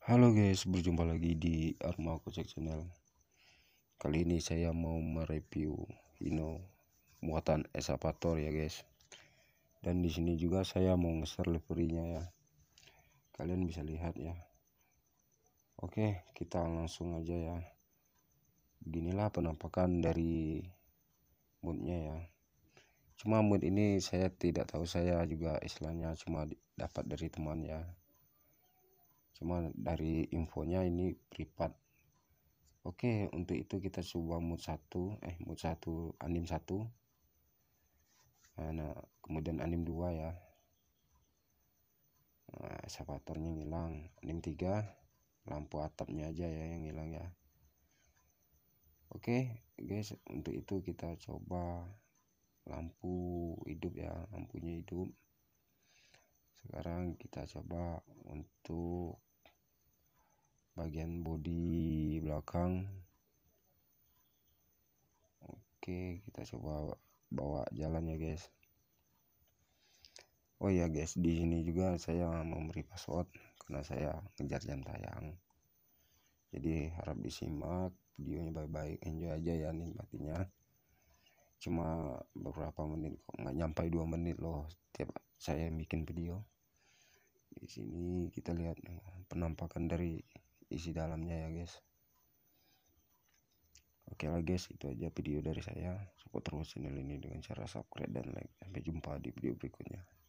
Halo guys, berjumpa lagi di Arma Kocek Channel. Kali ini saya mau mereview Hino muatan Esapator ya guys. Dan di sini juga saya mau ngeser liverinya ya. Kalian bisa lihat ya. Oke, kita langsung aja ya. Beginilah penampakan dari moodnya ya. Cuma mood ini saya tidak tahu saya juga istilahnya cuma dapat dari teman ya cuma dari infonya ini privat Oke, untuk itu kita coba mood 1, eh mood 1 anim 1. Nah, kemudian anim 2 ya. Nah, eskavatornya ngilang Anim 3 lampu atapnya aja ya yang hilang ya. Oke, guys, untuk itu kita coba lampu hidup ya, lampunya hidup. Sekarang kita coba untuk bagian bodi belakang oke kita coba bawa jalan ya guys oh ya guys di sini juga saya memberi password karena saya ngejar jam tayang jadi harap disimak videonya baik-baik enjoy aja ya nih nikmatinya cuma beberapa menit kok nggak nyampai dua menit loh tiap saya bikin video di sini kita lihat penampakan dari isi dalamnya ya guys oke lah guys itu aja video dari saya support terus channel ini dengan cara subscribe dan like sampai jumpa di video berikutnya